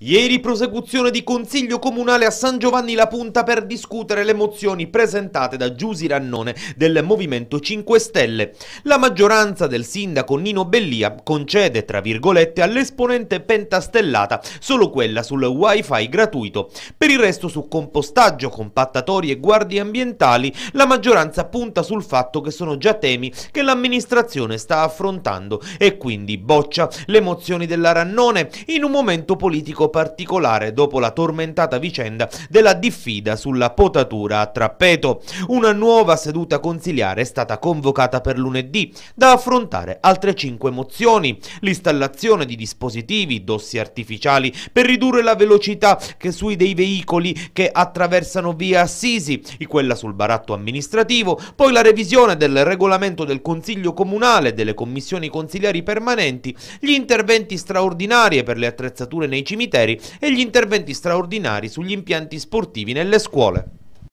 Ieri prosecuzione di Consiglio Comunale a San Giovanni La Punta per discutere le mozioni presentate da Giusi Rannone del Movimento 5 Stelle. La maggioranza del sindaco Nino Bellia concede, tra virgolette, all'esponente pentastellata solo quella sul wifi gratuito. Per il resto su compostaggio, compattatori e guardie ambientali la maggioranza punta sul fatto che sono già temi che l'amministrazione sta affrontando e quindi boccia le mozioni della Rannone in un momento politico particolare dopo la tormentata vicenda della diffida sulla potatura a Trappeto. Una nuova seduta consiliare è stata convocata per lunedì da affrontare altre cinque mozioni, l'installazione di dispositivi, dossi artificiali per ridurre la velocità che sui dei veicoli che attraversano via Assisi, e quella sul baratto amministrativo, poi la revisione del regolamento del Consiglio Comunale, e delle commissioni consiliari permanenti, gli interventi straordinari per le attrezzature nei cimiteri, ministeri e gli interventi straordinari sugli impianti sportivi nelle scuole.